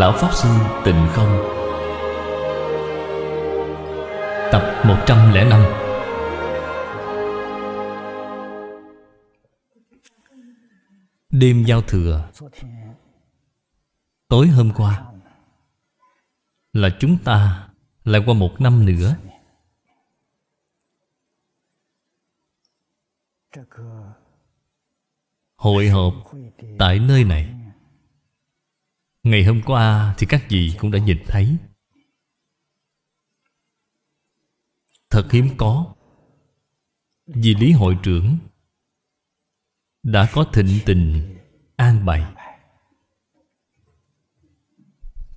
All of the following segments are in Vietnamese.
Lão Pháp Sư Tịnh Không Tập 105 Đêm giao thừa Tối hôm qua Là chúng ta lại qua một năm nữa Hội họp tại nơi này Ngày hôm qua thì các vị cũng đã nhìn thấy Thật hiếm có Vì Lý Hội trưởng Đã có thịnh tình an bày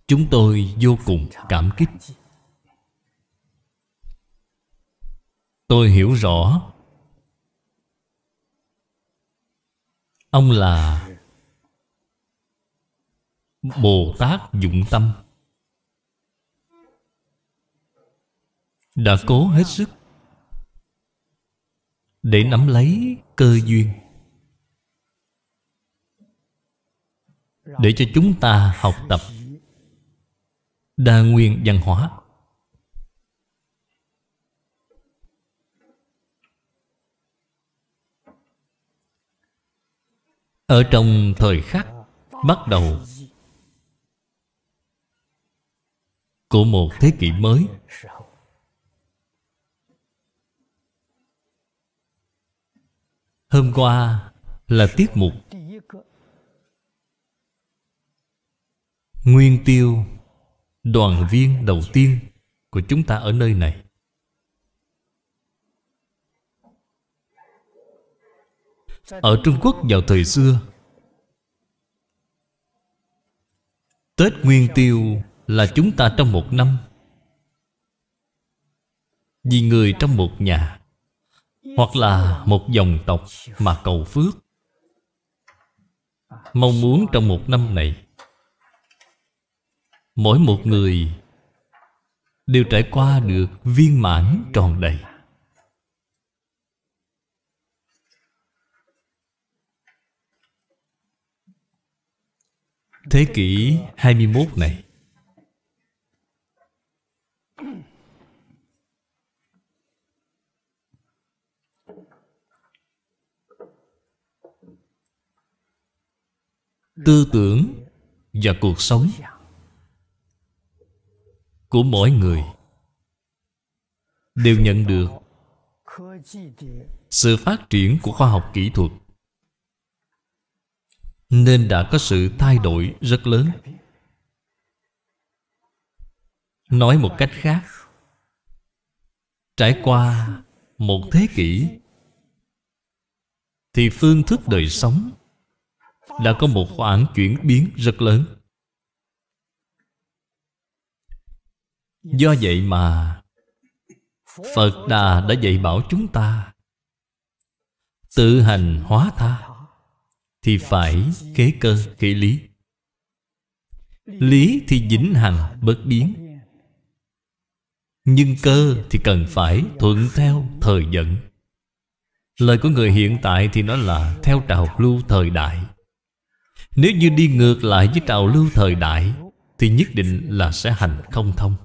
Chúng tôi vô cùng cảm kích Tôi hiểu rõ Ông là Bồ Tát dụng tâm Đã cố hết sức Để nắm lấy cơ duyên Để cho chúng ta học tập Đa nguyên văn hóa Ở trong thời khắc Bắt đầu của một thế kỷ mới hôm qua là tiết mục nguyên tiêu đoàn viên đầu tiên của chúng ta ở nơi này ở trung quốc vào thời xưa tết nguyên tiêu là chúng ta trong một năm Vì người trong một nhà Hoặc là một dòng tộc mà cầu phước Mong muốn trong một năm này Mỗi một người Đều trải qua được viên mãn tròn đầy Thế kỷ 21 này tư tưởng và cuộc sống của mỗi người đều nhận được sự phát triển của khoa học kỹ thuật nên đã có sự thay đổi rất lớn nói một cách khác trải qua một thế kỷ thì phương thức đời sống đã có một khoản chuyển biến rất lớn do vậy mà phật đà đã dạy bảo chúng ta tự hành hóa tha thì phải kế cơ kế lý lý thì dính hằng bất biến nhưng cơ thì cần phải thuận theo thời dẫn lời của người hiện tại thì nó là theo trào lưu thời đại nếu như đi ngược lại với trào lưu thời đại Thì nhất định là sẽ hành không thông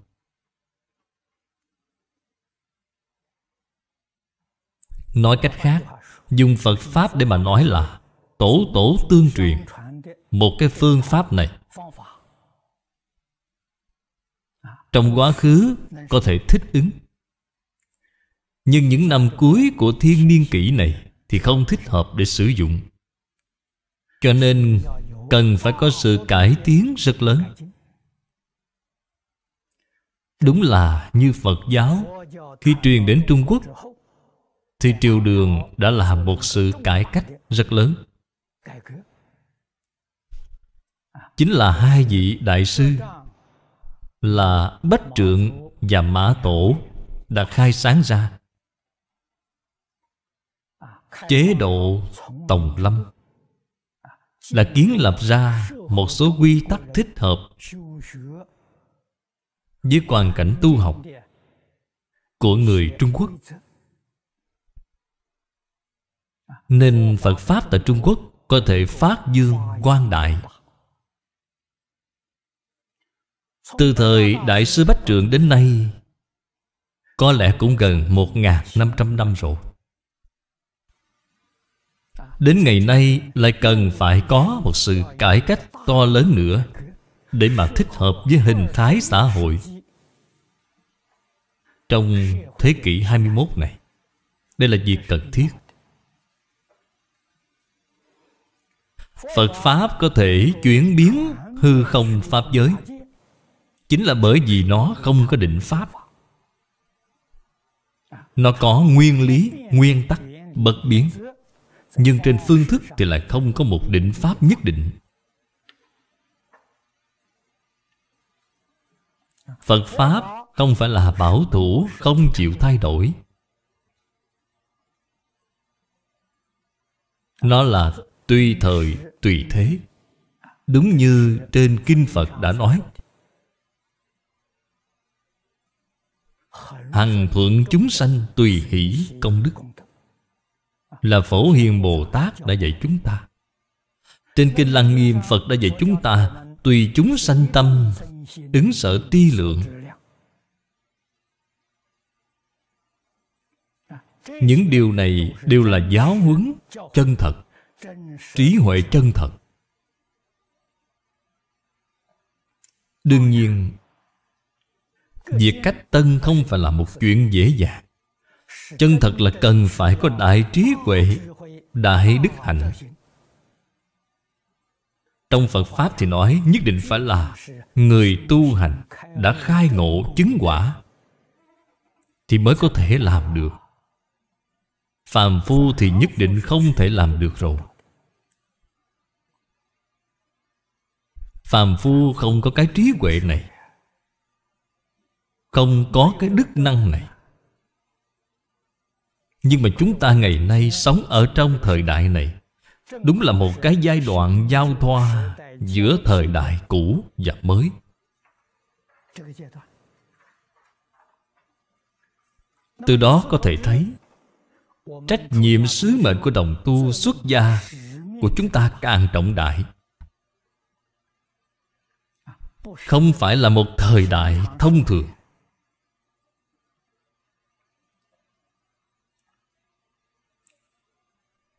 Nói cách khác Dùng Phật Pháp để mà nói là Tổ tổ tương truyền Một cái phương pháp này Trong quá khứ có thể thích ứng Nhưng những năm cuối của thiên niên kỷ này Thì không thích hợp để sử dụng Cho nên cần phải có sự cải tiến rất lớn Đúng là như Phật giáo Khi truyền đến Trung Quốc Thì triều đường đã làm một sự cải cách rất lớn Chính là hai vị đại sư Là Bách Trượng và Mã Tổ Đã khai sáng ra Chế độ Tổng Lâm là kiến lập ra một số quy tắc thích hợp Với hoàn cảnh tu học Của người Trung Quốc Nên Phật Pháp tại Trung Quốc Có thể phát dương quan đại Từ thời Đại sư Bách Trượng đến nay Có lẽ cũng gần 1.500 năm rồi Đến ngày nay lại cần phải có một sự cải cách to lớn nữa Để mà thích hợp với hình thái xã hội Trong thế kỷ 21 này Đây là việc cần thiết Phật Pháp có thể chuyển biến hư không Pháp giới Chính là bởi vì nó không có định Pháp Nó có nguyên lý, nguyên tắc, bất biến nhưng trên phương thức thì lại không có một định pháp nhất định Phật Pháp không phải là bảo thủ Không chịu thay đổi Nó là tùy thời tùy thế Đúng như trên Kinh Phật đã nói Hằng thượng chúng sanh tùy hỷ công đức là Phổ Hiền Bồ Tát đã dạy chúng ta Trên Kinh Lăng Nghiêm Phật đã dạy chúng ta Tùy chúng sanh tâm Ứng sở ti lượng Những điều này đều là giáo huấn chân thật Trí huệ chân thật Đương nhiên Việc cách tân không phải là một chuyện dễ dàng Chân thật là cần phải có đại trí huệ Đại đức hạnh Trong Phật Pháp thì nói Nhất định phải là Người tu hành đã khai ngộ chứng quả Thì mới có thể làm được Phàm phu thì nhất định không thể làm được rồi Phàm phu không có cái trí huệ này Không có cái đức năng này nhưng mà chúng ta ngày nay sống ở trong thời đại này Đúng là một cái giai đoạn giao thoa Giữa thời đại cũ và mới Từ đó có thể thấy Trách nhiệm sứ mệnh của đồng tu xuất gia Của chúng ta càng trọng đại Không phải là một thời đại thông thường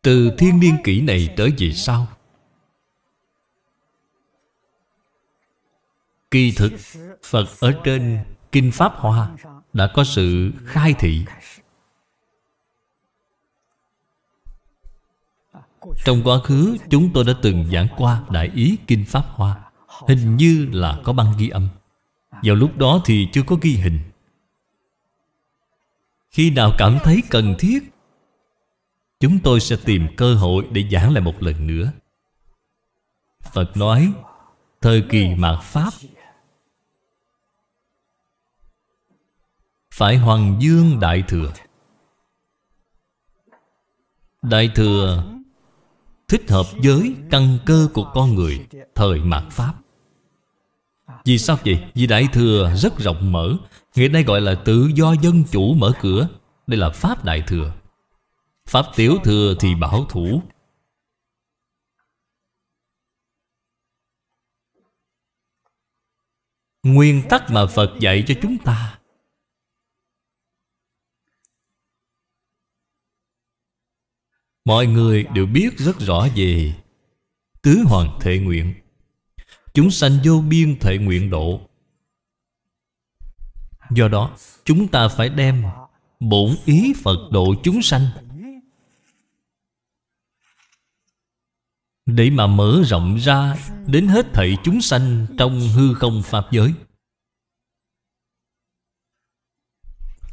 từ thiên niên kỷ này tới về sau kỳ thực phật ở trên kinh pháp hoa đã có sự khai thị trong quá khứ chúng tôi đã từng giảng qua đại ý kinh pháp hoa hình như là có băng ghi âm vào lúc đó thì chưa có ghi hình khi nào cảm thấy cần thiết Chúng tôi sẽ tìm cơ hội để giảng lại một lần nữa Phật nói Thời kỳ mạt Pháp Phải hoàng dương Đại Thừa Đại Thừa Thích hợp với căn cơ của con người Thời mạt Pháp Vì sao vậy? Vì Đại Thừa rất rộng mở Ngày nay gọi là tự do dân chủ mở cửa Đây là Pháp Đại Thừa Pháp tiểu thừa thì bảo thủ Nguyên tắc mà Phật dạy cho chúng ta Mọi người đều biết rất rõ về Tứ hoàng thệ nguyện Chúng sanh vô biên thệ nguyện độ Do đó chúng ta phải đem bổn ý Phật độ chúng sanh Để mà mở rộng ra Đến hết thảy chúng sanh Trong hư không Pháp giới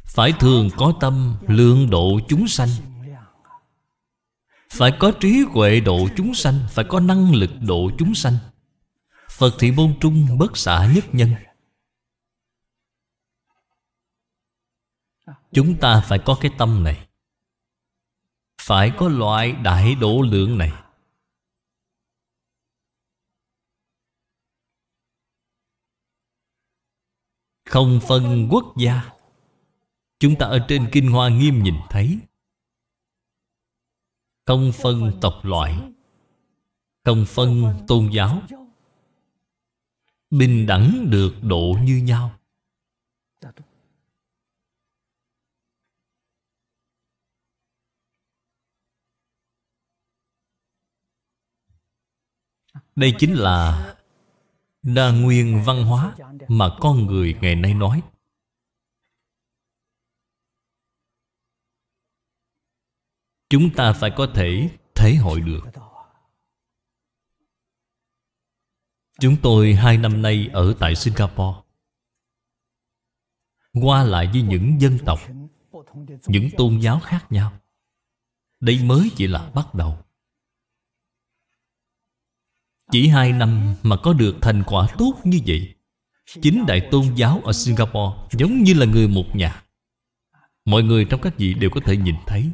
Phải thường có tâm lượng độ chúng sanh Phải có trí huệ độ chúng sanh Phải có năng lực độ chúng sanh Phật thị môn trung bất xả nhất nhân Chúng ta phải có cái tâm này Phải có loại đại độ lượng này Không phân quốc gia Chúng ta ở trên Kinh Hoa Nghiêm nhìn thấy Không phân tộc loại Không phân tôn giáo Bình đẳng được độ như nhau Đây chính là đa nguyên văn hóa mà con người ngày nay nói chúng ta phải có thể thể hội được chúng tôi hai năm nay ở tại singapore qua lại với những dân tộc những tôn giáo khác nhau đây mới chỉ là bắt đầu chỉ hai năm mà có được thành quả tốt như vậy Chính đại tôn giáo ở Singapore Giống như là người một nhà Mọi người trong các vị đều có thể nhìn thấy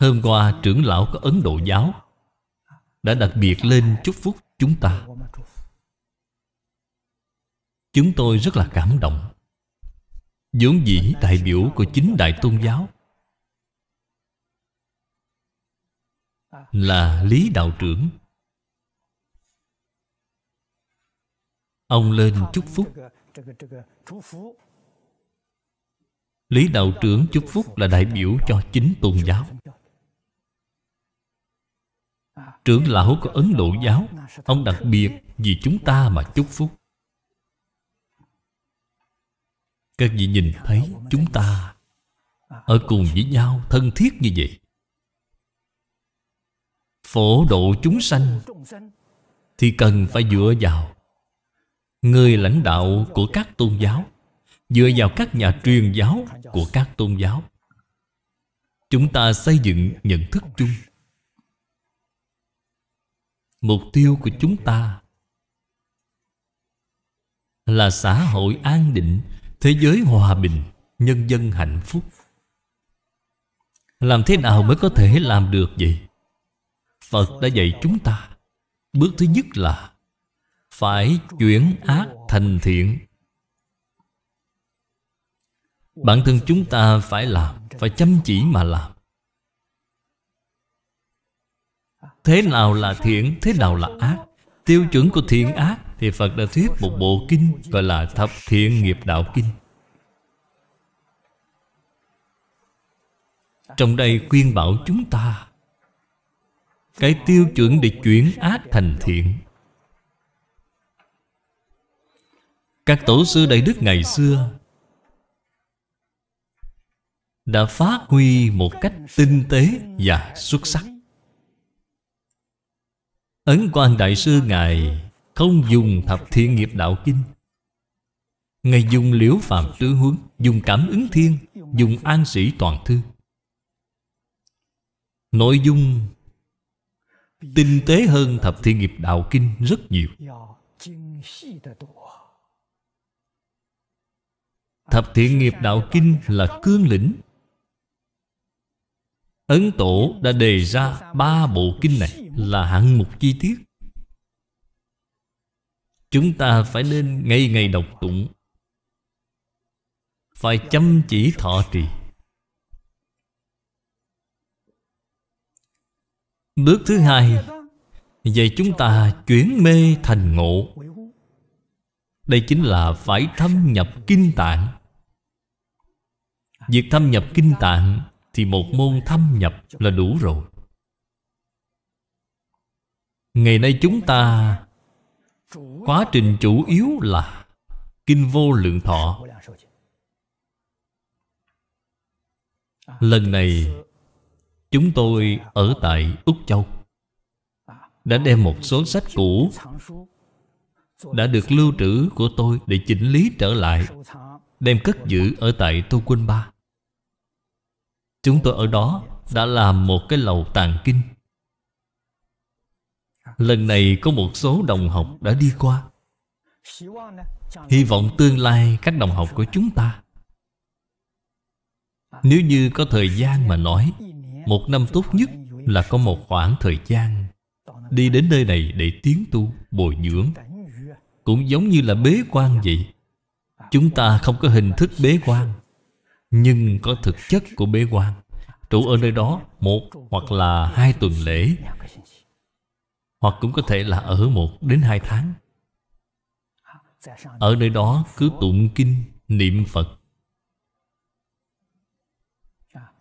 Hôm qua trưởng lão có Ấn Độ giáo Đã đặc biệt lên chúc phúc chúng ta Chúng tôi rất là cảm động vốn dĩ đại biểu của chính đại tôn giáo là Lý Đạo trưởng Ông lên chúc phúc Lý Đạo trưởng chúc phúc là đại biểu cho chính tôn giáo Trưởng lão của Ấn Độ giáo Ông đặc biệt vì chúng ta mà chúc phúc Các vị nhìn thấy chúng ta Ở cùng với nhau thân thiết như vậy Phổ độ chúng sanh Thì cần phải dựa vào Người lãnh đạo của các tôn giáo Dựa vào các nhà truyền giáo của các tôn giáo Chúng ta xây dựng nhận thức chung Mục tiêu của chúng ta Là xã hội an định Thế giới hòa bình Nhân dân hạnh phúc Làm thế nào mới có thể làm được vậy? Phật đã dạy chúng ta Bước thứ nhất là Phải chuyển ác thành thiện Bản thân chúng ta phải làm Phải chăm chỉ mà làm Thế nào là thiện, thế nào là ác Tiêu chuẩn của thiện ác Thì Phật đã thuyết một bộ kinh Gọi là Thập Thiện Nghiệp Đạo Kinh Trong đây khuyên bảo chúng ta cái tiêu chuẩn để chuyển ác thành thiện Các tổ sư Đại Đức ngày xưa Đã phát huy một cách tinh tế và xuất sắc Ấn quan Đại sư Ngài Không dùng thập thiện nghiệp đạo kinh Ngài dùng liễu phạm tứ hướng Dùng cảm ứng thiên Dùng an sĩ toàn thư Nội dung tinh tế hơn thập thiên nghiệp đạo kinh rất nhiều thập thiện nghiệp đạo kinh là cương lĩnh ấn tổ đã đề ra ba bộ kinh này là hạng mục chi tiết chúng ta phải nên ngày ngày đọc tụng phải chăm chỉ thọ trì Bước thứ hai Vậy chúng ta chuyển mê thành ngộ Đây chính là phải thâm nhập kinh tạng Việc thâm nhập kinh tạng Thì một môn thâm nhập là đủ rồi Ngày nay chúng ta Quá trình chủ yếu là Kinh vô lượng thọ Lần này Chúng tôi ở tại Úc Châu Đã đem một số sách cũ Đã được lưu trữ của tôi Để chỉnh lý trở lại Đem cất giữ ở tại Tô Quân Ba Chúng tôi ở đó Đã làm một cái lầu tàng kinh Lần này có một số đồng học đã đi qua Hy vọng tương lai các đồng học của chúng ta Nếu như có thời gian mà nói một năm tốt nhất là có một khoảng thời gian Đi đến nơi này để tiến tu, bồi dưỡng Cũng giống như là bế quan vậy Chúng ta không có hình thức bế quan Nhưng có thực chất của bế quan Trụ ở nơi đó một hoặc là hai tuần lễ Hoặc cũng có thể là ở một đến hai tháng Ở nơi đó cứ tụng kinh, niệm Phật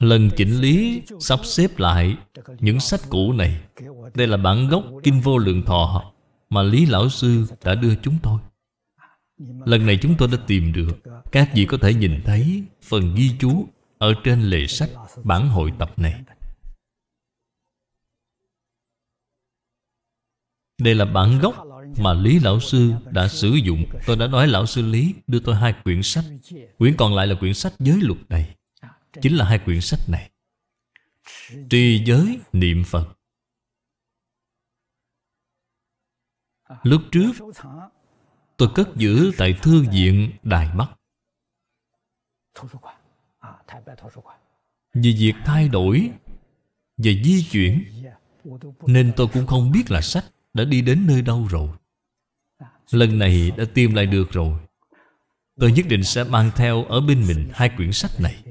lần chỉnh lý sắp xếp lại những sách cũ này đây là bản gốc kinh vô lượng thọ mà lý lão sư đã đưa chúng tôi lần này chúng tôi đã tìm được các vị có thể nhìn thấy phần ghi chú ở trên lề sách bản hội tập này đây là bản gốc mà Lý Lão Sư đã sử dụng Tôi đã nói Lão Sư Lý đưa tôi hai quyển sách Quyển còn lại là quyển sách giới luật này chính là hai quyển sách này trì giới niệm phật lúc trước tôi cất giữ tại thư viện đài bắc vì việc thay đổi và di chuyển nên tôi cũng không biết là sách đã đi đến nơi đâu rồi lần này đã tìm lại được rồi tôi nhất định sẽ mang theo ở bên mình hai quyển sách này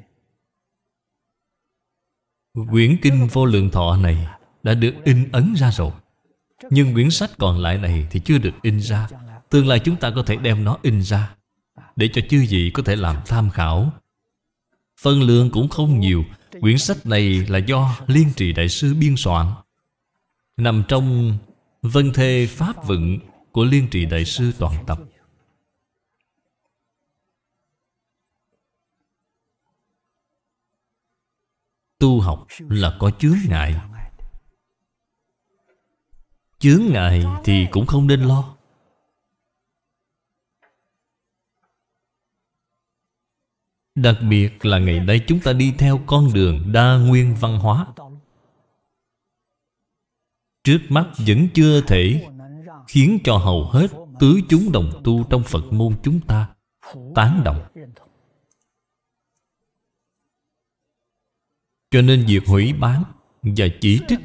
Quyển kinh vô lượng thọ này Đã được in ấn ra rồi Nhưng quyển sách còn lại này Thì chưa được in ra Tương lai chúng ta có thể đem nó in ra Để cho chư vị có thể làm tham khảo Phân lượng cũng không nhiều Quyển sách này là do Liên trì Đại sư biên soạn Nằm trong Vân Thê Pháp Vựng Của Liên trì Đại sư Toàn Tập tu học là có chướng ngại Chướng ngại thì cũng không nên lo Đặc biệt là ngày nay chúng ta đi theo con đường đa nguyên văn hóa Trước mắt vẫn chưa thể Khiến cho hầu hết tứ chúng đồng tu trong Phật môn chúng ta Tán động Cho nên việc hủy bán và chỉ trích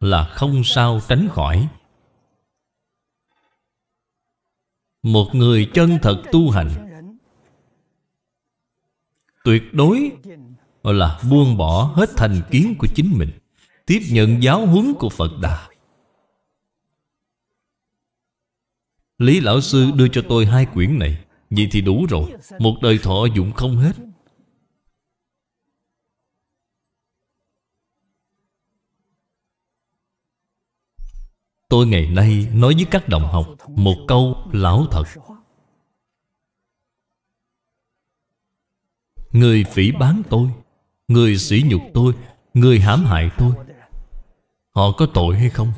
là không sao tránh khỏi Một người chân thật tu hành Tuyệt đối là buông bỏ hết thành kiến của chính mình Tiếp nhận giáo huấn của Phật Đà Lý Lão Sư đưa cho tôi hai quyển này Vậy thì đủ rồi Một đời thọ dụng không hết Tôi ngày nay nói với các đồng học Một câu lão thật Người phỉ bán tôi Người sỉ nhục tôi Người hãm hại tôi Họ có tội hay không?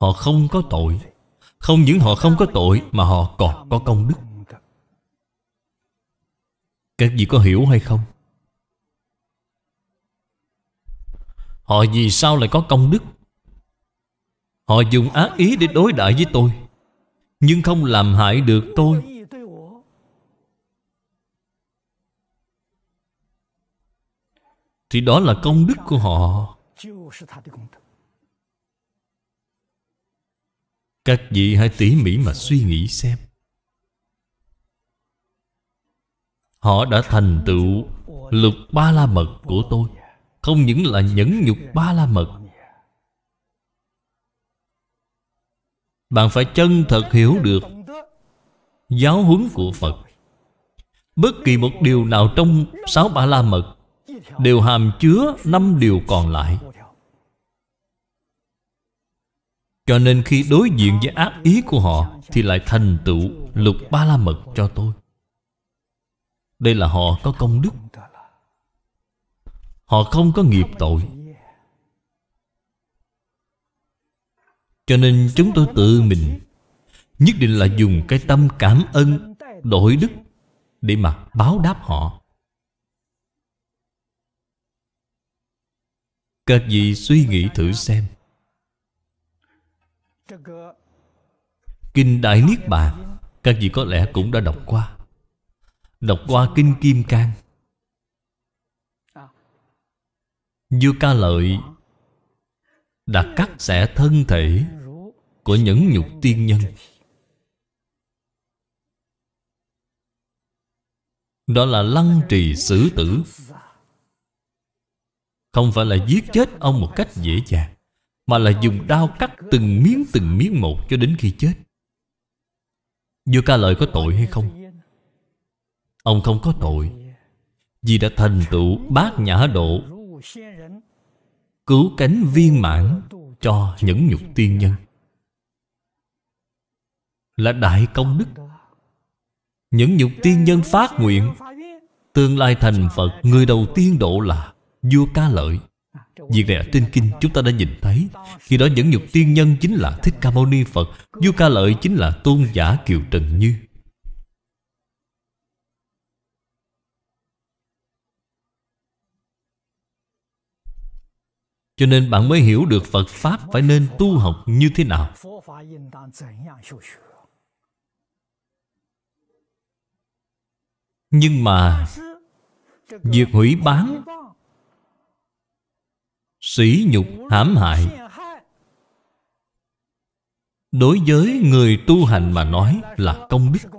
Họ không có tội Không những họ không có tội Mà họ còn có công đức Các vị có hiểu hay không? Họ vì sao lại có công đức Họ dùng ác ý để đối đãi với tôi Nhưng không làm hại được tôi Thì đó là công đức của họ Các vị hãy tỉ mỉ mà suy nghĩ xem Họ đã thành tựu lục ba la mật của tôi Không những là nhẫn nhục ba la mật Bạn phải chân thật hiểu được Giáo huấn của Phật Bất kỳ một điều nào trong sáu ba la mật Đều hàm chứa năm điều còn lại Cho nên khi đối diện với ác ý của họ Thì lại thành tựu lục ba la mật cho tôi Đây là họ có công đức Họ không có nghiệp tội Cho nên chúng tôi tự mình Nhất định là dùng cái tâm cảm ơn Đổi đức Để mà báo đáp họ Các vị suy nghĩ thử xem Kinh Đại Niết Bàn Các vị có lẽ cũng đã đọc qua Đọc qua Kinh Kim Cang Vô ca lợi đặt cắt sẽ thân thể của những nhục tiên nhân Đó là lăng trì xử tử Không phải là giết chết ông một cách dễ dàng Mà là dùng đao cắt từng miếng từng miếng một cho đến khi chết Vua ca lợi có tội hay không? Ông không có tội Vì đã thành tựu bát nhã độ Cứu cánh viên mãn cho những nhục tiên nhân là đại công đức Những nhục tiên nhân phát nguyện Tương lai thành Phật Người đầu tiên độ là vua ca lợi Việc này ở trên kinh chúng ta đã nhìn thấy Khi đó những nhục tiên nhân chính là Thích Ca Mâu Ni Phật Vua ca lợi chính là tôn giả Kiều Trần Như Cho nên bạn mới hiểu được Phật Pháp phải nên tu học như thế nào Nhưng mà Việc hủy bán sỉ nhục hãm hại Đối với người tu hành mà nói là công đức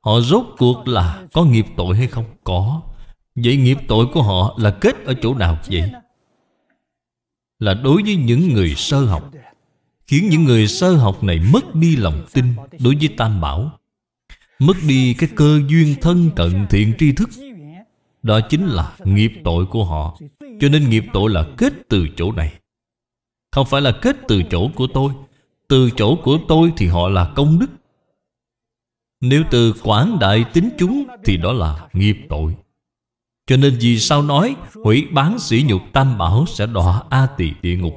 Họ rốt cuộc là có nghiệp tội hay không? Có Vậy nghiệp tội của họ là kết ở chỗ nào vậy? Là đối với những người sơ học Khiến những người sơ học này mất đi lòng tin Đối với Tam Bảo Mất đi cái cơ duyên thân cận thiện tri thức Đó chính là nghiệp tội của họ Cho nên nghiệp tội là kết từ chỗ này Không phải là kết từ chỗ của tôi Từ chỗ của tôi thì họ là công đức Nếu từ quảng đại tính chúng Thì đó là nghiệp tội Cho nên vì sao nói Hủy bán sỉ nhục tam bảo Sẽ đọa A tỳ địa ngục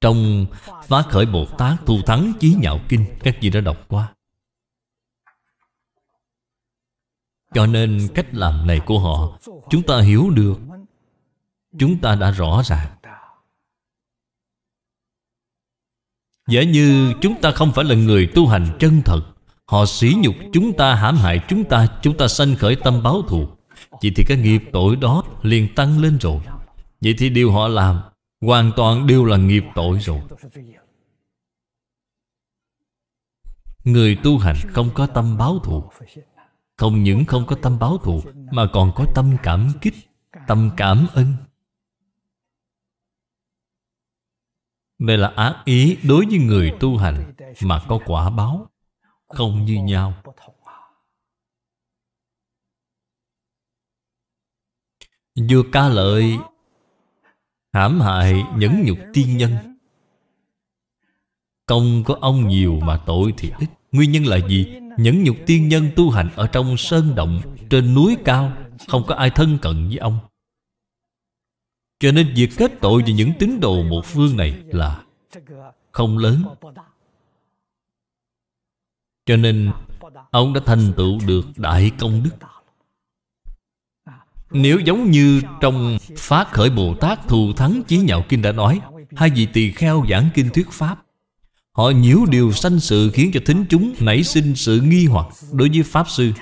trong Phá Khởi Bồ Tát Thu Thắng Chí Nhạo Kinh Các vị đã đọc qua Cho nên cách làm này của họ Chúng ta hiểu được Chúng ta đã rõ ràng Giả như chúng ta không phải là người tu hành chân thật Họ sỉ nhục chúng ta hãm hại chúng ta Chúng ta sanh khởi tâm báo thù Vậy thì cái nghiệp tội đó liền tăng lên rồi Vậy thì điều họ làm Hoàn toàn đều là nghiệp tội rồi Người tu hành không có tâm báo thù không những không có tâm báo thù Mà còn có tâm cảm kích Tâm cảm ơn Đây là ác ý đối với người tu hành Mà có quả báo Không như nhau Vua ca lợi Hãm hại nhẫn nhục tiên nhân Công có ông nhiều mà tội thì ít Nguyên nhân là gì? Nhẫn nhục tiên nhân tu hành ở trong sơn động Trên núi cao Không có ai thân cận với ông Cho nên việc kết tội về những tín đồ một phương này là Không lớn Cho nên Ông đã thành tựu được đại công đức Nếu giống như trong Phát khởi Bồ Tát Thù Thắng Chí Nhạo Kinh đã nói Hai vị tỳ kheo giảng kinh thuyết Pháp Họ nhiễu điều sanh sự khiến cho thính chúng nảy sinh sự nghi hoặc đối với Pháp Sư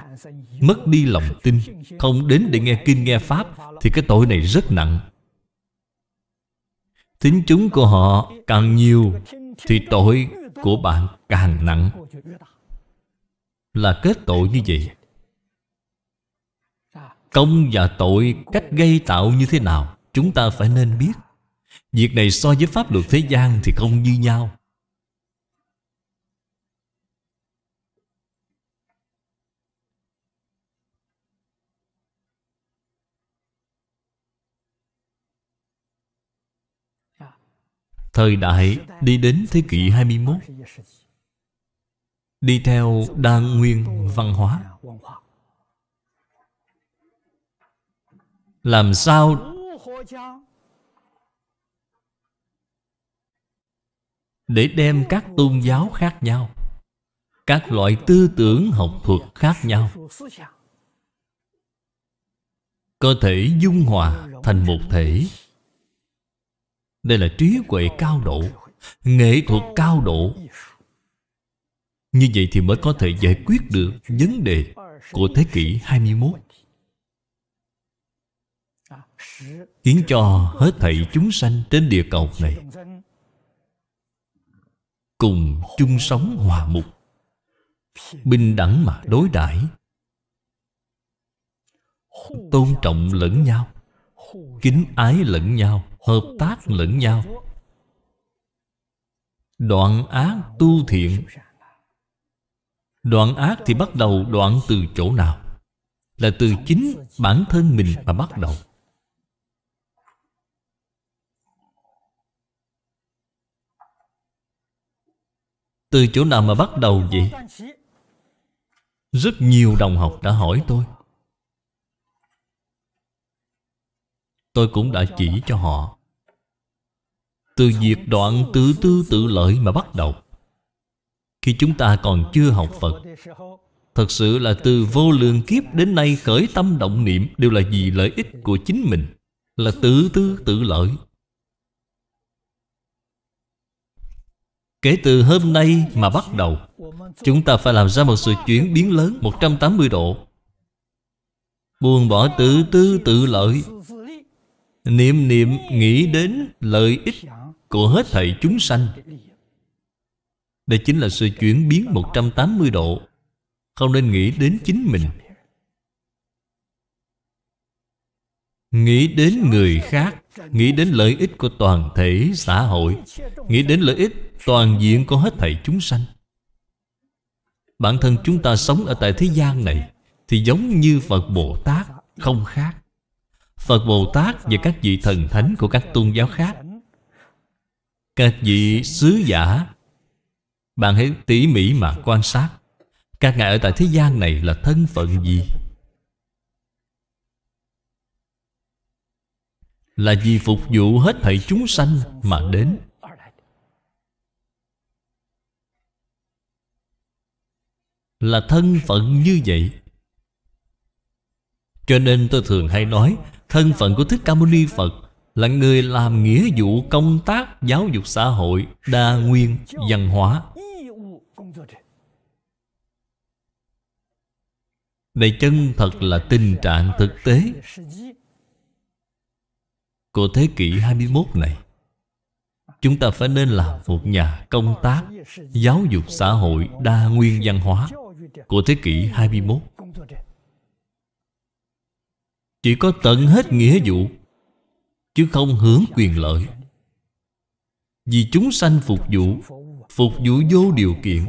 Mất đi lòng tin Không đến để nghe kinh nghe Pháp Thì cái tội này rất nặng Thính chúng của họ càng nhiều Thì tội của bạn càng nặng Là kết tội như vậy Công và tội cách gây tạo như thế nào Chúng ta phải nên biết Việc này so với pháp luật thế gian thì không như nhau Thời đại đi đến thế kỷ 21 Đi theo đa nguyên văn hóa Làm sao Để đem các tôn giáo khác nhau Các loại tư tưởng học thuật khác nhau cơ thể dung hòa thành một thể đây là trí huệ cao độ Nghệ thuật cao độ Như vậy thì mới có thể giải quyết được Vấn đề của thế kỷ 21 Khiến cho hết thảy chúng sanh trên địa cầu này Cùng chung sống hòa mục Bình đẳng mà đối đãi Tôn trọng lẫn nhau Kính ái lẫn nhau hợp tác lẫn nhau đoạn ác tu thiện đoạn ác thì bắt đầu đoạn từ chỗ nào là từ chính bản thân mình mà bắt đầu từ chỗ nào mà bắt đầu vậy rất nhiều đồng học đã hỏi tôi tôi cũng đã chỉ cho họ từ diệt đoạn tự tư tự lợi mà bắt đầu Khi chúng ta còn chưa học Phật Thật sự là từ vô lượng kiếp đến nay khởi tâm động niệm Đều là vì lợi ích của chính mình Là tự tư tự lợi Kể từ hôm nay mà bắt đầu Chúng ta phải làm ra một sự chuyển biến lớn 180 độ Buông bỏ tự tư tự lợi Niệm niệm nghĩ đến lợi ích của hết thảy chúng sanh Đây chính là sự chuyển biến 180 độ Không nên nghĩ đến chính mình Nghĩ đến người khác Nghĩ đến lợi ích của toàn thể xã hội Nghĩ đến lợi ích toàn diện của hết thảy chúng sanh Bản thân chúng ta sống ở tại thế gian này Thì giống như Phật Bồ Tát Không khác Phật Bồ Tát và các vị thần thánh của các tôn giáo khác các vị sứ giả Bạn hãy tỉ mỉ mà quan sát Các ngài ở tại thế gian này là thân phận gì? Là vì phục vụ hết thảy chúng sanh mà đến Là thân phận như vậy Cho nên tôi thường hay nói Thân phận của Thích Ca Mâu Ni Phật là người làm nghĩa vụ công tác giáo dục xã hội đa nguyên văn hóa đây chân thật là tình trạng thực tế của thế kỷ 21 này chúng ta phải nên làm một nhà công tác giáo dục xã hội đa nguyên văn hóa của thế kỷ 21 chỉ có tận hết nghĩa vụ Chứ không hướng quyền lợi Vì chúng sanh phục vụ Phục vụ vô điều kiện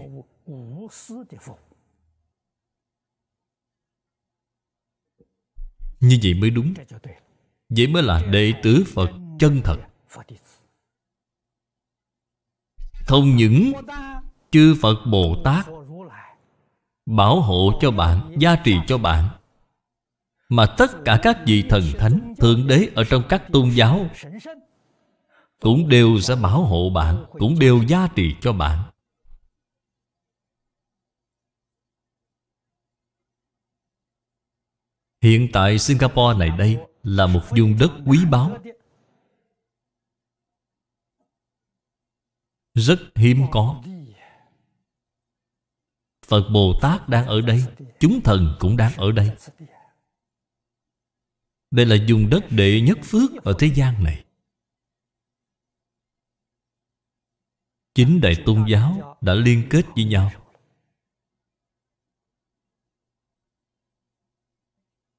Như vậy mới đúng Vậy mới là đệ tử Phật chân thật Không những chư Phật Bồ Tát Bảo hộ cho bạn, gia trì cho bạn mà tất cả các vị thần thánh Thượng đế ở trong các tôn giáo Cũng đều sẽ bảo hộ bạn Cũng đều gia trì cho bạn Hiện tại Singapore này đây Là một vùng đất quý báu Rất hiếm có Phật Bồ Tát đang ở đây Chúng thần cũng đang ở đây đây là dùng đất để nhất phước ở thế gian này Chính đại tôn giáo đã liên kết với nhau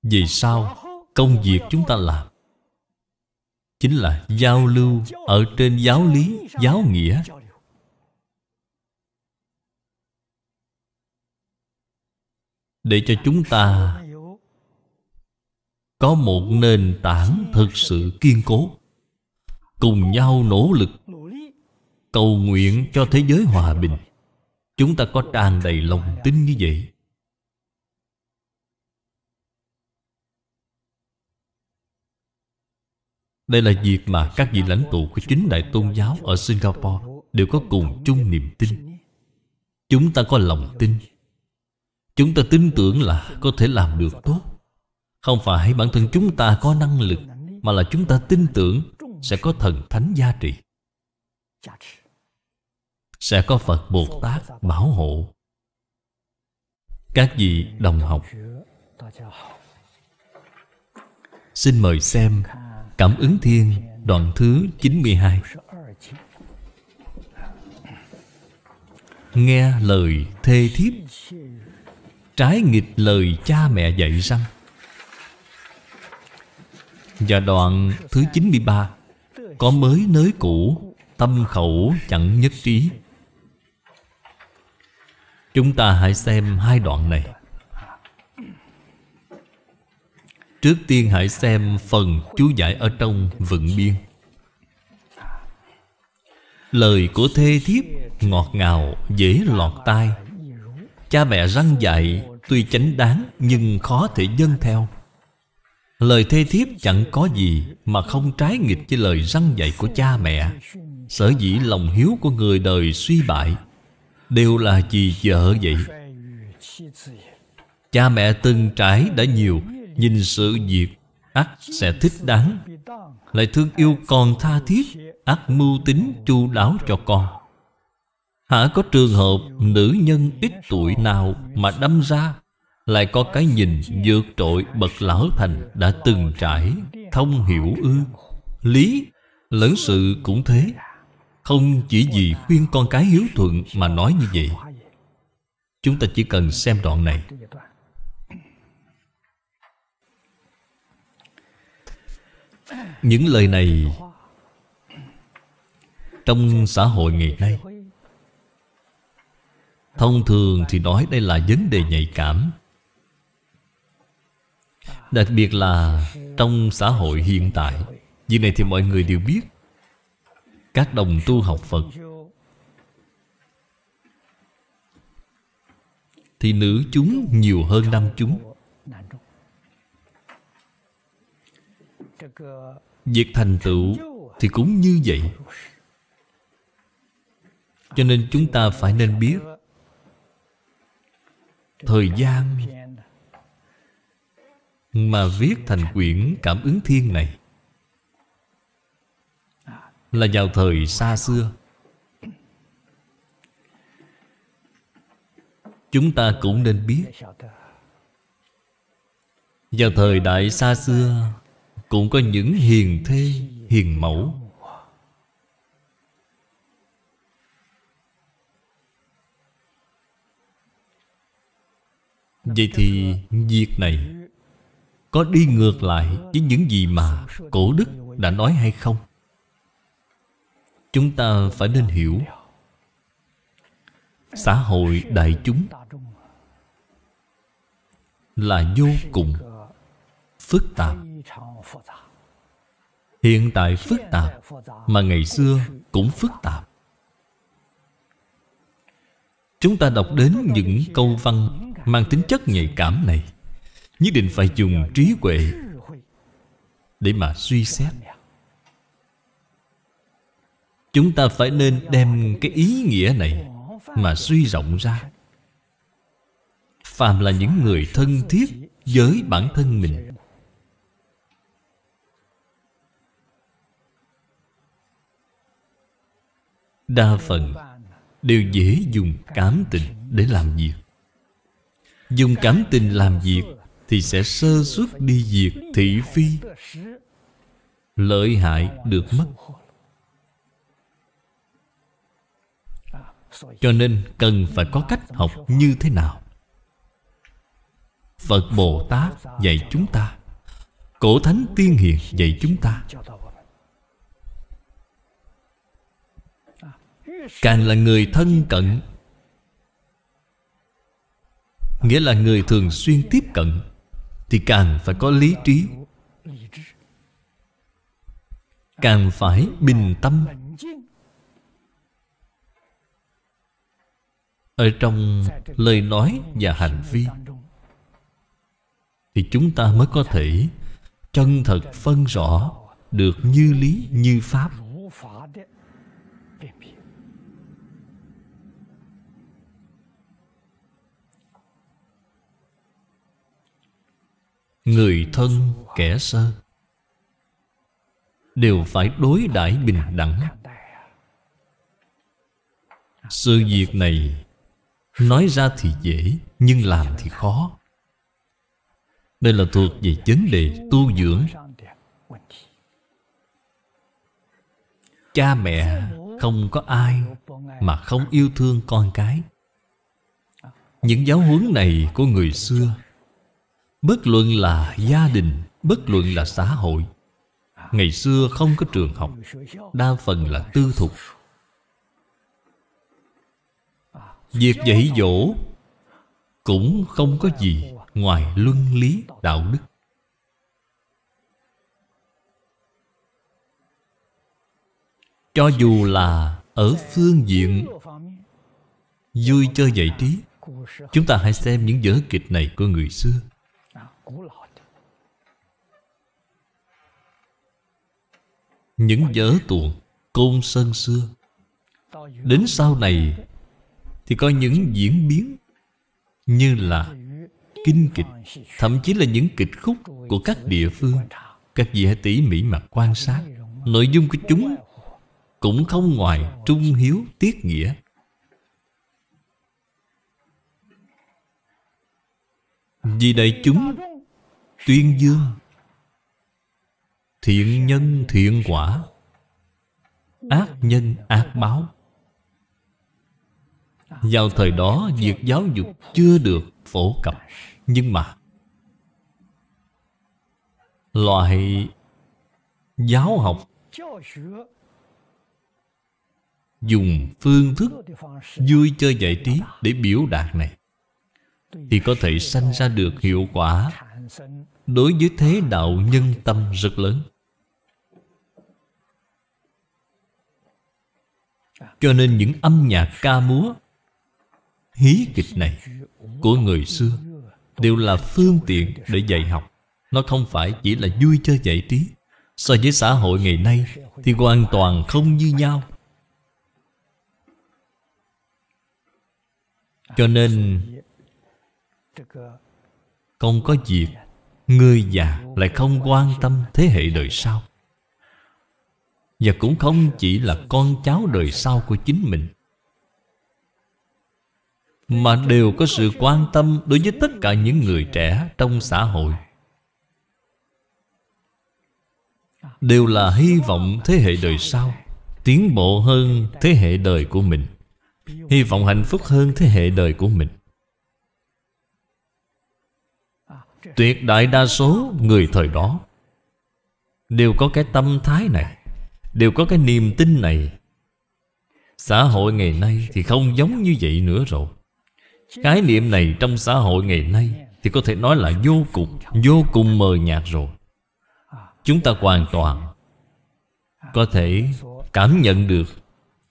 Vì sao công việc chúng ta làm Chính là giao lưu ở trên giáo lý, giáo nghĩa Để cho chúng ta có một nền tảng thực sự kiên cố cùng nhau nỗ lực cầu nguyện cho thế giới hòa bình chúng ta có tràn đầy lòng tin như vậy đây là việc mà các vị lãnh tụ của chính đại tôn giáo ở singapore đều có cùng chung niềm tin chúng ta có lòng tin chúng ta tin tưởng là có thể làm được tốt không phải bản thân chúng ta có năng lực Mà là chúng ta tin tưởng Sẽ có thần thánh gia trị Sẽ có Phật Bồ Tát bảo hộ Các vị đồng học Xin mời xem Cảm ứng thiên đoạn thứ 92 Nghe lời thê thiếp Trái nghịch lời cha mẹ dạy rằng và đoạn thứ 93 Có mới nới cũ Tâm khẩu chẳng nhất trí Chúng ta hãy xem hai đoạn này Trước tiên hãy xem phần chú giải ở trong vận biên Lời của thê thiếp ngọt ngào dễ lọt tai Cha mẹ răng dạy tuy chánh đáng nhưng khó thể dâng theo Lời thê thiếp chẳng có gì mà không trái nghịch với lời răng dạy của cha mẹ Sở dĩ lòng hiếu của người đời suy bại Đều là vì vợ vậy Cha mẹ từng trải đã nhiều Nhìn sự việc ắt sẽ thích đáng Lại thương yêu con tha thiết ắt mưu tính chu đáo cho con Hả có trường hợp nữ nhân ít tuổi nào mà đâm ra lại có cái nhìn vượt trội bậc lão thành Đã từng trải thông hiểu ư Lý lẫn sự cũng thế Không chỉ vì khuyên con cái hiếu thuận mà nói như vậy Chúng ta chỉ cần xem đoạn này Những lời này Trong xã hội ngày nay Thông thường thì nói đây là vấn đề nhạy cảm Đặc biệt là trong xã hội hiện tại Việc này thì mọi người đều biết Các đồng tu học Phật Thì nữ chúng nhiều hơn nam chúng Việc thành tựu thì cũng như vậy Cho nên chúng ta phải nên biết Thời gian mà viết thành quyển cảm ứng thiên này Là vào thời xa xưa Chúng ta cũng nên biết Vào thời đại xa xưa Cũng có những hiền thê, hiền mẫu Vậy thì việc này có đi ngược lại với những gì mà cổ đức đã nói hay không chúng ta phải nên hiểu xã hội đại chúng là vô cùng phức tạp hiện tại phức tạp mà ngày xưa cũng phức tạp chúng ta đọc đến những câu văn mang tính chất nhạy cảm này Nhất định phải dùng trí huệ Để mà suy xét Chúng ta phải nên đem cái ý nghĩa này Mà suy rộng ra Phàm là những người thân thiết với bản thân mình Đa phần đều dễ dùng cảm tình để làm việc Dùng cảm tình làm việc thì sẽ sơ xuất đi diệt thị phi lợi hại được mất cho nên cần phải có cách học như thế nào phật bồ tát dạy chúng ta cổ thánh tiên hiền dạy chúng ta càng là người thân cận nghĩa là người thường xuyên tiếp cận thì càng phải có lý trí Càng phải bình tâm Ở trong lời nói và hành vi Thì chúng ta mới có thể Chân thật phân rõ Được như lý như pháp người thân kẻ sơ đều phải đối đãi bình đẳng sự việc này nói ra thì dễ nhưng làm thì khó đây là thuộc về vấn đề tu dưỡng cha mẹ không có ai mà không yêu thương con cái những giáo huấn này của người xưa Bất luận là gia đình Bất luận là xã hội Ngày xưa không có trường học Đa phần là tư thục Việc dạy dỗ Cũng không có gì Ngoài luân lý đạo đức Cho dù là ở phương diện Vui chơi giải trí Chúng ta hãy xem những vở kịch này của người xưa những vở tuồng côn sơn xưa Đến sau này Thì có những diễn biến Như là kinh kịch Thậm chí là những kịch khúc của các địa phương Các vị hãy tỉ mỉ mà quan sát Nội dung của chúng Cũng không ngoài trung hiếu tiết nghĩa Vì đại chúng tuyên dương thiện nhân thiện quả ác nhân ác báo vào thời đó việc giáo dục chưa được phổ cập nhưng mà loại giáo học dùng phương thức vui chơi giải trí để biểu đạt này thì có thể sanh ra được hiệu quả đối với thế đạo nhân tâm rất lớn cho nên những âm nhạc ca múa hí kịch này của người xưa đều là phương tiện để dạy học nó không phải chỉ là vui chơi giải trí so với xã hội ngày nay thì hoàn toàn không như nhau cho nên không có việc Người già lại không quan tâm thế hệ đời sau Và cũng không chỉ là con cháu đời sau của chính mình Mà đều có sự quan tâm đối với tất cả những người trẻ trong xã hội Đều là hy vọng thế hệ đời sau Tiến bộ hơn thế hệ đời của mình Hy vọng hạnh phúc hơn thế hệ đời của mình Tuyệt đại đa số người thời đó Đều có cái tâm thái này Đều có cái niềm tin này Xã hội ngày nay thì không giống như vậy nữa rồi Cái niệm này trong xã hội ngày nay Thì có thể nói là vô cùng Vô cùng mờ nhạt rồi Chúng ta hoàn toàn Có thể cảm nhận được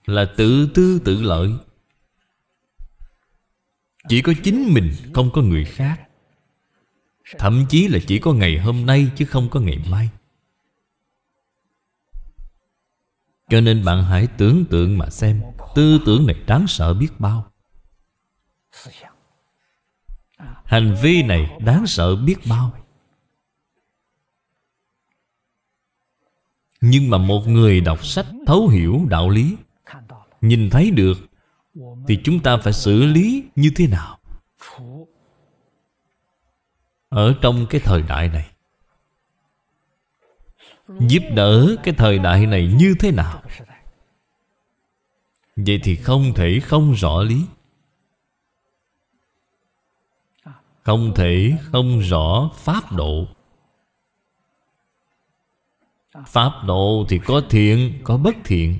Là tự tư tự lợi Chỉ có chính mình không có người khác Thậm chí là chỉ có ngày hôm nay chứ không có ngày mai Cho nên bạn hãy tưởng tượng mà xem Tư tưởng này đáng sợ biết bao Hành vi này đáng sợ biết bao Nhưng mà một người đọc sách thấu hiểu đạo lý Nhìn thấy được Thì chúng ta phải xử lý như thế nào ở trong cái thời đại này Giúp đỡ cái thời đại này như thế nào Vậy thì không thể không rõ lý Không thể không rõ pháp độ Pháp độ thì có thiện, có bất thiện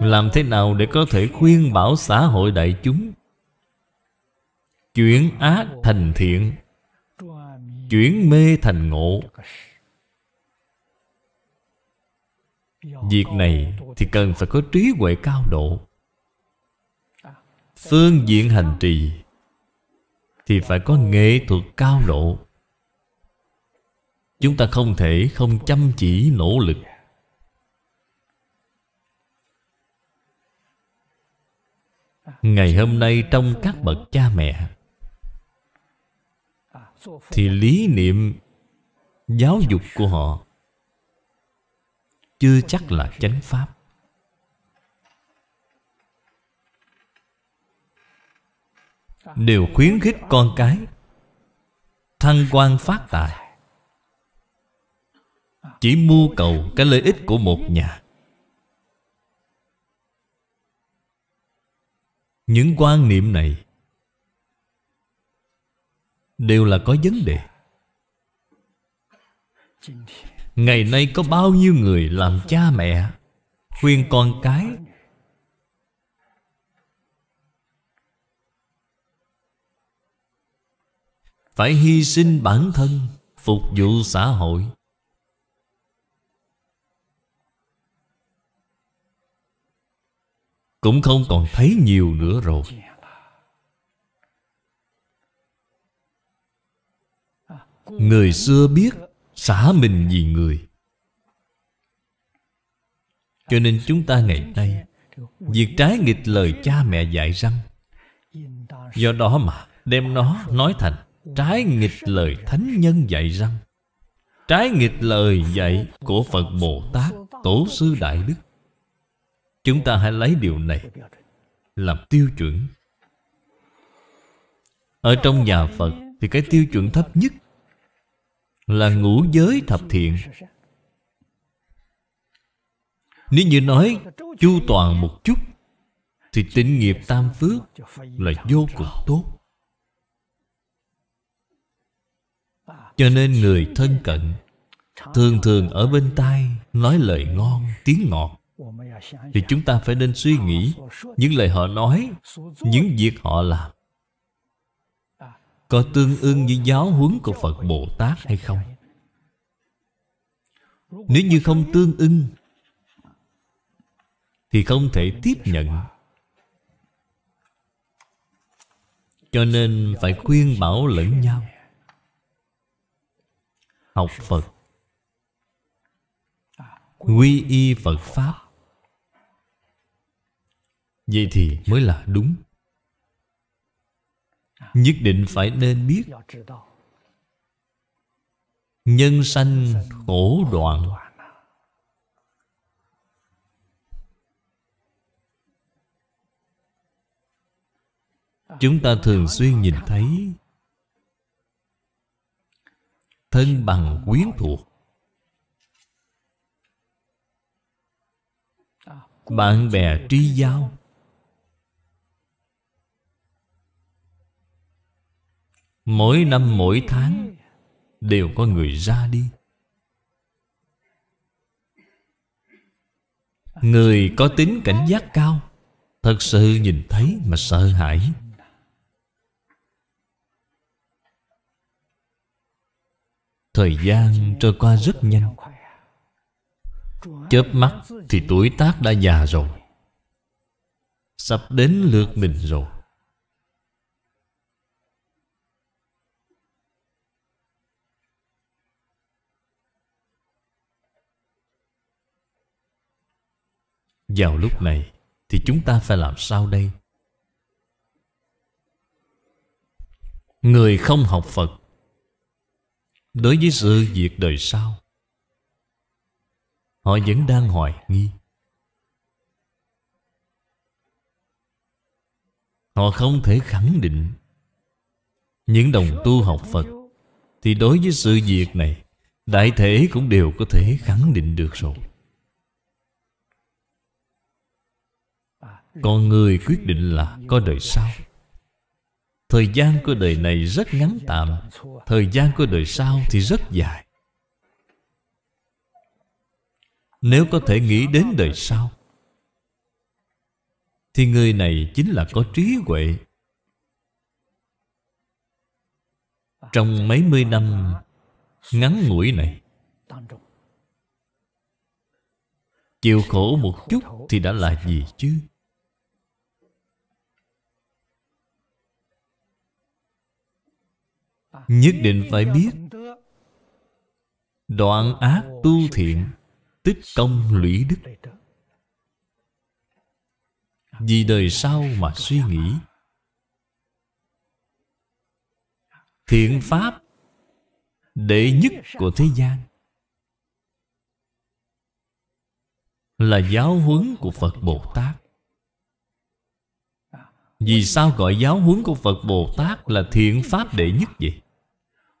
Làm thế nào để có thể khuyên bảo xã hội đại chúng Chuyển ác thành thiện Chuyển mê thành ngộ Việc này thì cần phải có trí huệ cao độ Phương diện hành trì Thì phải có nghệ thuật cao độ Chúng ta không thể không chăm chỉ nỗ lực ngày hôm nay trong các bậc cha mẹ thì lý niệm giáo dục của họ chưa chắc là chánh pháp đều khuyến khích con cái thăng quan phát tài chỉ mưu cầu cái lợi ích của một nhà những quan niệm này đều là có vấn đề ngày nay có bao nhiêu người làm cha mẹ khuyên con cái phải hy sinh bản thân phục vụ xã hội Cũng không còn thấy nhiều nữa rồi Người xưa biết xả mình vì người Cho nên chúng ta ngày nay Việc trái nghịch lời cha mẹ dạy răng Do đó mà đem nó nói thành Trái nghịch lời thánh nhân dạy răng Trái nghịch lời dạy của Phật Bồ Tát Tổ sư Đại Đức Chúng ta hãy lấy điều này Làm tiêu chuẩn Ở trong nhà Phật Thì cái tiêu chuẩn thấp nhất Là ngũ giới thập thiện Nếu như nói Chu toàn một chút Thì tịnh nghiệp tam phước Là vô cùng tốt Cho nên người thân cận Thường thường ở bên tai Nói lời ngon, tiếng ngọt thì chúng ta phải nên suy nghĩ những lời họ nói những việc họ làm có tương ưng với giáo huấn của phật bồ tát hay không nếu như không tương ưng thì không thể tiếp nhận cho nên phải khuyên bảo lẫn nhau học phật quy y phật pháp Vậy thì mới là đúng Nhất định phải nên biết Nhân sanh khổ đoạn Chúng ta thường xuyên nhìn thấy Thân bằng quyến thuộc Bạn bè tri giao Mỗi năm mỗi tháng Đều có người ra đi Người có tính cảnh giác cao Thật sự nhìn thấy mà sợ hãi Thời gian trôi qua rất nhanh Chớp mắt thì tuổi tác đã già rồi Sắp đến lượt mình rồi Vào lúc này thì chúng ta phải làm sao đây? Người không học Phật Đối với sự việc đời sau Họ vẫn đang hoài nghi Họ không thể khẳng định Những đồng tu học Phật Thì đối với sự việc này Đại thể cũng đều có thể khẳng định được rồi Còn người quyết định là có đời sau Thời gian của đời này rất ngắn tạm Thời gian của đời sau thì rất dài Nếu có thể nghĩ đến đời sau Thì người này chính là có trí huệ Trong mấy mươi năm ngắn ngủi này Chịu khổ một chút thì đã là gì chứ Nhất định phải biết Đoạn ác tu thiện Tích công lũy đức Vì đời sau mà suy nghĩ Thiện Pháp Đệ nhất của thế gian Là giáo huấn của Phật Bồ Tát Vì sao gọi giáo huấn của Phật Bồ Tát Là thiện Pháp đệ nhất vậy?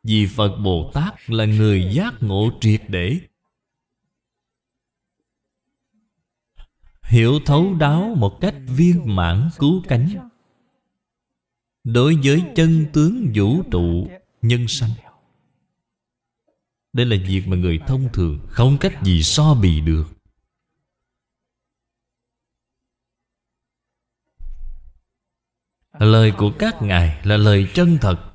Vì Phật Bồ Tát là người giác ngộ triệt để Hiểu thấu đáo một cách viên mãn cứu cánh Đối với chân tướng vũ trụ nhân sanh Đây là việc mà người thông thường không cách gì so bì được Lời của các Ngài là lời chân thật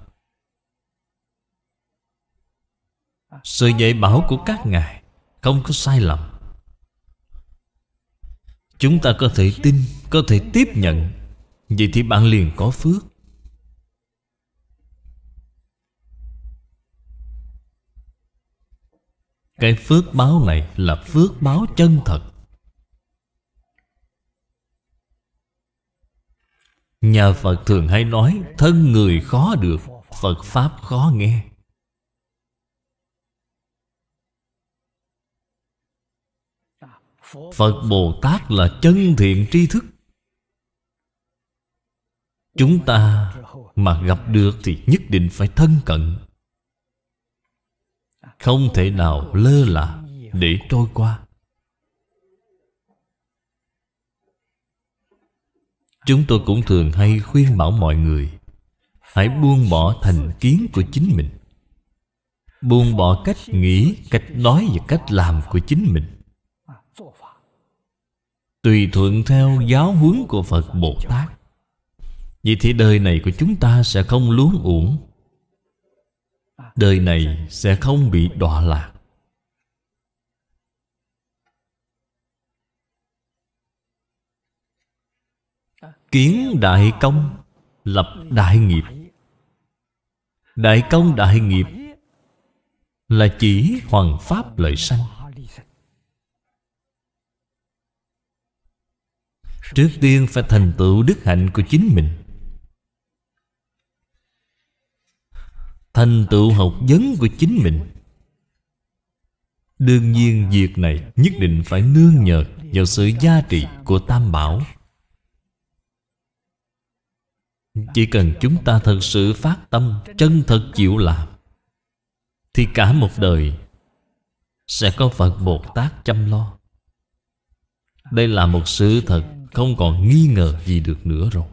Sự dạy bảo của các ngài Không có sai lầm Chúng ta có thể tin Có thể tiếp nhận Vậy thì bạn liền có phước Cái phước báo này là phước báo chân thật Nhà Phật thường hay nói Thân người khó được Phật Pháp khó nghe Phật Bồ Tát là chân thiện tri thức Chúng ta mà gặp được thì nhất định phải thân cận Không thể nào lơ là để trôi qua Chúng tôi cũng thường hay khuyên bảo mọi người Hãy buông bỏ thành kiến của chính mình Buông bỏ cách nghĩ, cách nói và cách làm của chính mình tùy thuận theo giáo huấn của phật bồ tát vì thế đời này của chúng ta sẽ không luống uổng Đời này sẽ không bị đọa lạc Kiến đại công Lập đại nghiệp Đại công đại nghiệp Là chỉ hoàng pháp lợi sanh Trước tiên phải thành tựu đức hạnh của chính mình Thành tựu học vấn của chính mình Đương nhiên việc này nhất định phải nương nhờ vào sự gia trị của Tam Bảo Chỉ cần chúng ta thật sự phát tâm Chân thật chịu làm Thì cả một đời Sẽ có Phật Bồ Tát chăm lo Đây là một sự thật không còn nghi ngờ gì được nữa rồi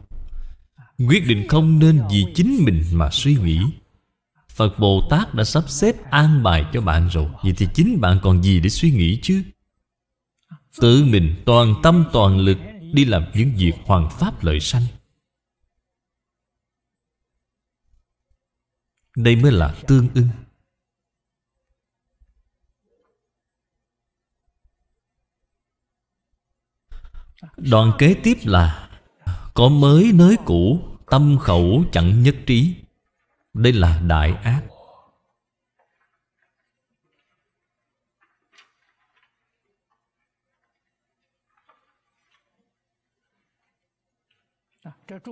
Quyết định không nên vì chính mình mà suy nghĩ Phật Bồ Tát đã sắp xếp an bài cho bạn rồi Vậy thì chính bạn còn gì để suy nghĩ chứ Tự mình toàn tâm toàn lực Đi làm những việc hoàn pháp lợi sanh Đây mới là tương ưng Đoạn kế tiếp là Có mới nới cũ Tâm khẩu chẳng nhất trí Đây là đại ác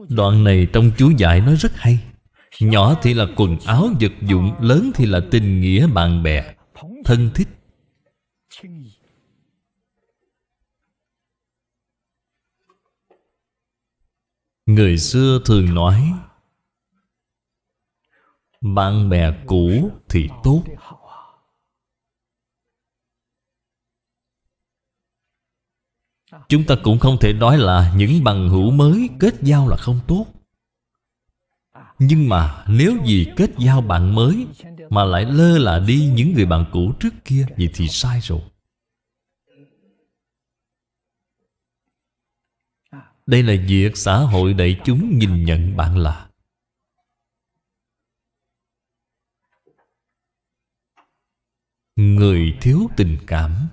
Đoạn này trong chú giải nói rất hay Nhỏ thì là quần áo vật dụng Lớn thì là tình nghĩa bạn bè Thân thích Người xưa thường nói Bạn bè cũ thì tốt Chúng ta cũng không thể nói là những bằng hữu mới kết giao là không tốt Nhưng mà nếu gì kết giao bạn mới Mà lại lơ là đi những người bạn cũ trước kia Vậy thì sai rồi Đây là việc xã hội đại chúng nhìn nhận bạn là Người thiếu tình cảm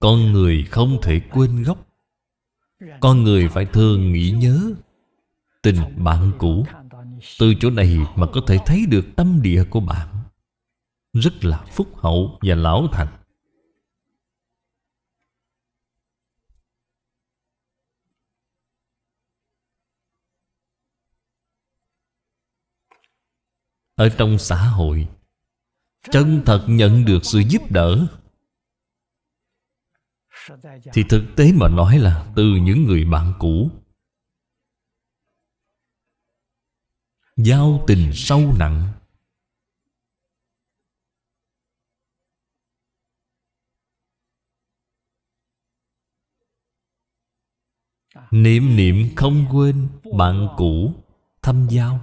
Con người không thể quên gốc Con người phải thường nghĩ nhớ Tình bạn cũ Từ chỗ này mà có thể thấy được tâm địa của bạn rất là phúc hậu và lão thành. Ở trong xã hội Chân thật nhận được sự giúp đỡ Thì thực tế mà nói là Từ những người bạn cũ Giao tình sâu nặng niệm niệm không quên bạn cũ thâm giao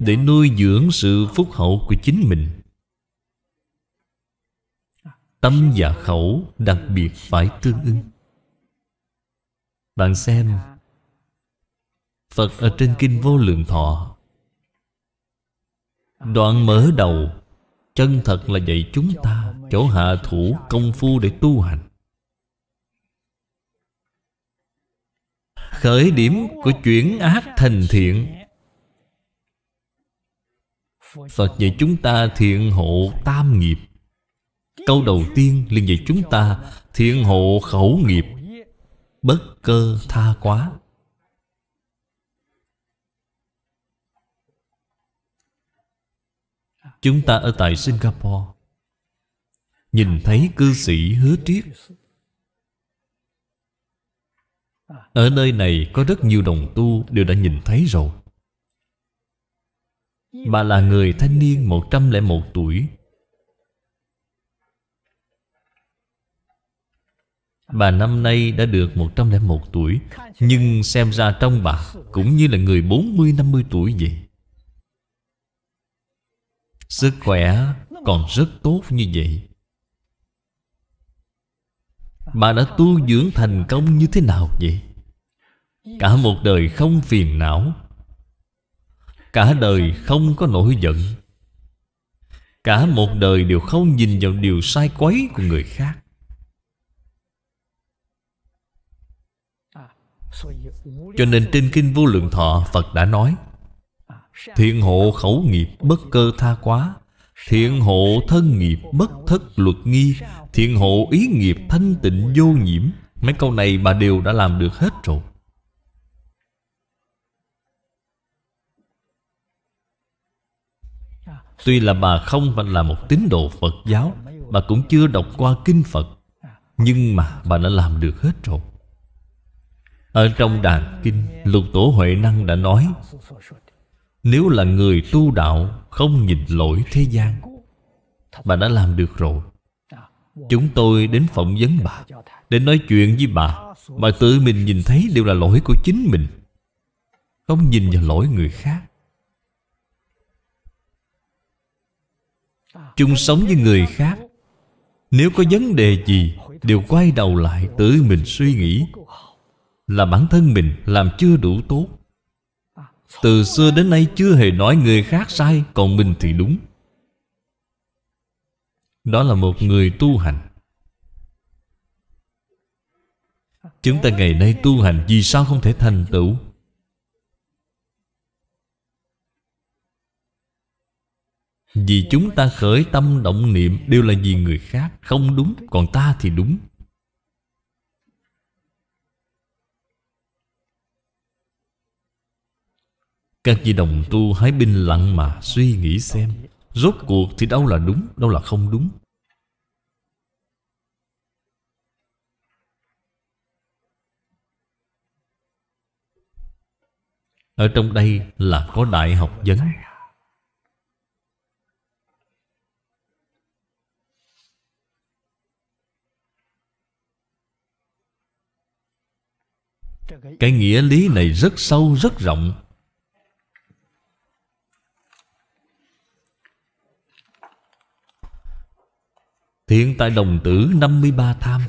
để nuôi dưỡng sự phúc hậu của chính mình tâm và khẩu đặc biệt phải tương ứng bạn xem phật ở trên kinh vô lượng thọ Đoạn mở đầu Chân thật là dạy chúng ta Chỗ hạ thủ công phu để tu hành Khởi điểm của chuyển ác thành thiện Phật dạy chúng ta thiện hộ tam nghiệp Câu đầu tiên liền dạy chúng ta Thiện hộ khẩu nghiệp Bất cơ tha quá Chúng ta ở tại Singapore Nhìn thấy cư sĩ hứa triết Ở nơi này có rất nhiều đồng tu đều đã nhìn thấy rồi Bà là người thanh niên 101 tuổi Bà năm nay đã được 101 tuổi Nhưng xem ra trong bà Cũng như là người 40-50 tuổi vậy Sức khỏe còn rất tốt như vậy Bà đã tu dưỡng thành công như thế nào vậy? Cả một đời không phiền não Cả đời không có nổi giận Cả một đời đều không nhìn vào điều sai quấy của người khác Cho nên trên Kinh Vô Lượng Thọ Phật đã nói Thiện hộ khẩu nghiệp bất cơ tha quá Thiện hộ thân nghiệp bất thất luật nghi Thiện hộ ý nghiệp thanh tịnh vô nhiễm Mấy câu này bà đều đã làm được hết rồi Tuy là bà không phải là một tín đồ Phật giáo Bà cũng chưa đọc qua kinh Phật Nhưng mà bà đã làm được hết rồi Ở trong đàn kinh Lục Tổ Huệ Năng đã nói nếu là người tu đạo Không nhìn lỗi thế gian Bà đã làm được rồi Chúng tôi đến phỏng vấn bà Để nói chuyện với bà Bà tự mình nhìn thấy đều là lỗi của chính mình Không nhìn vào lỗi người khác Chung sống với người khác Nếu có vấn đề gì Đều quay đầu lại tự mình suy nghĩ Là bản thân mình làm chưa đủ tốt từ xưa đến nay chưa hề nói người khác sai Còn mình thì đúng Đó là một người tu hành Chúng ta ngày nay tu hành Vì sao không thể thành tựu Vì chúng ta khởi tâm động niệm Đều là vì người khác Không đúng Còn ta thì đúng Các vị đồng tu hãy bình lặng mà suy nghĩ xem Rốt cuộc thì đâu là đúng, đâu là không đúng Ở trong đây là có đại học vấn Cái nghĩa lý này rất sâu, rất rộng Hiện tại đồng tử 53 tham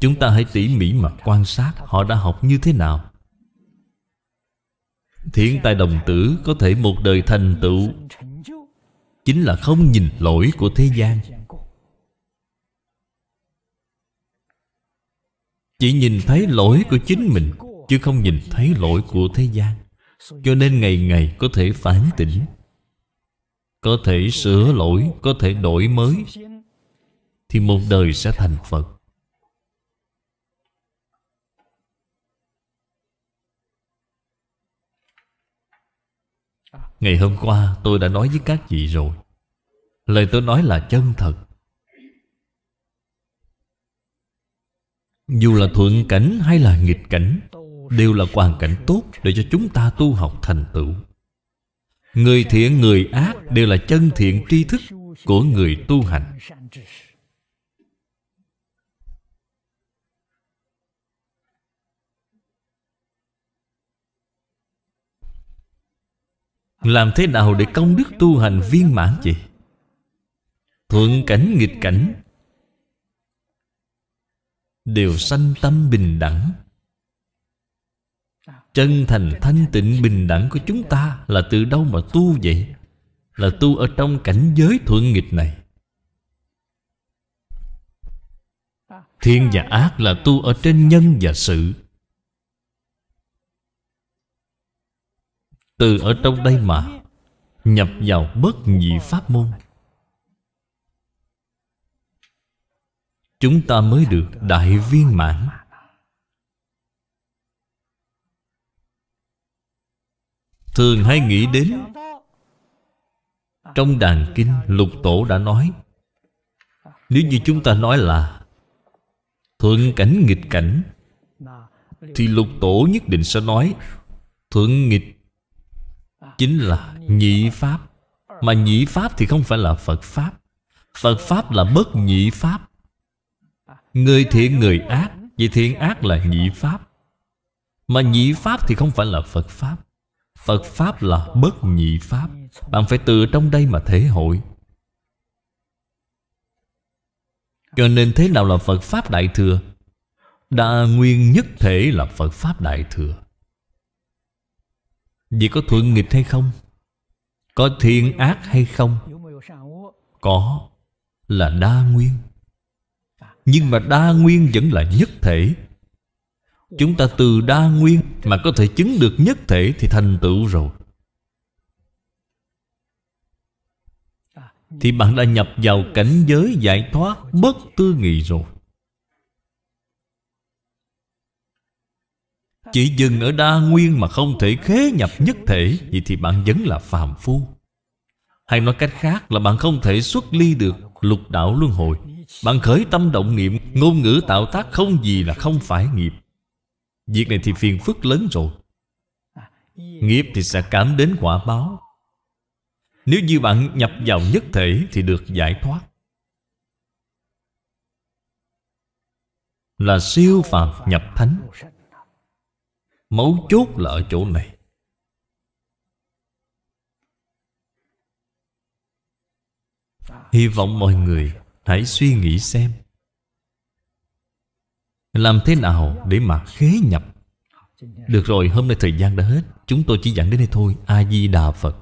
Chúng ta hãy tỉ mỉ mà quan sát Họ đã học như thế nào Thiện tài đồng tử có thể một đời thành tựu Chính là không nhìn lỗi của thế gian Chỉ nhìn thấy lỗi của chính mình Chứ không nhìn thấy lỗi của thế gian cho nên ngày ngày có thể phản tỉnh Có thể sửa lỗi Có thể đổi mới Thì một đời sẽ thành Phật Ngày hôm qua tôi đã nói với các vị rồi Lời tôi nói là chân thật Dù là thuận cảnh hay là nghịch cảnh đều là hoàn cảnh tốt để cho chúng ta tu học thành tựu người thiện người ác đều là chân thiện tri thức của người tu hành làm thế nào để công đức tu hành viên mãn vậy thuận cảnh nghịch cảnh đều sanh tâm bình đẳng Chân thành thanh tịnh bình đẳng của chúng ta Là từ đâu mà tu vậy Là tu ở trong cảnh giới thuận nghịch này Thiên và ác là tu ở trên nhân và sự Từ ở trong đây mà Nhập vào bất nhị pháp môn Chúng ta mới được đại viên mãn Thường hay nghĩ đến Trong đàn kinh lục tổ đã nói Nếu như chúng ta nói là Thuận cảnh nghịch cảnh Thì lục tổ nhất định sẽ nói Thuận nghịch Chính là nhị pháp Mà nhị pháp thì không phải là Phật Pháp Phật Pháp là bất nhị Pháp Người thiện người ác Vậy thiện ác là nhị Pháp Mà nhị Pháp thì không phải là Phật Pháp Phật Pháp là bất nhị Pháp Bạn phải từ trong đây mà thể hội Cho nên thế nào là Phật Pháp Đại Thừa? Đa nguyên nhất thể là Phật Pháp Đại Thừa Vì có thuận nghịch hay không? Có thiên ác hay không? Có Là đa nguyên Nhưng mà đa nguyên vẫn là nhất thể Chúng ta từ đa nguyên Mà có thể chứng được nhất thể Thì thành tựu rồi Thì bạn đã nhập vào cảnh giới giải thoát Bất tư nghị rồi Chỉ dừng ở đa nguyên mà không thể khế nhập nhất thể Vậy thì bạn vẫn là phàm phu Hay nói cách khác là bạn không thể xuất ly được lục đạo luân hồi Bạn khởi tâm động niệm Ngôn ngữ tạo tác không gì là không phải nghiệp Việc này thì phiền phức lớn rồi Nghiệp thì sẽ cảm đến quả báo Nếu như bạn nhập vào nhất thể Thì được giải thoát Là siêu phàm nhập thánh Mấu chốt là ở chỗ này Hy vọng mọi người hãy suy nghĩ xem làm thế nào để mà khế nhập Được rồi hôm nay thời gian đã hết Chúng tôi chỉ dẫn đến đây thôi A-di-đà Phật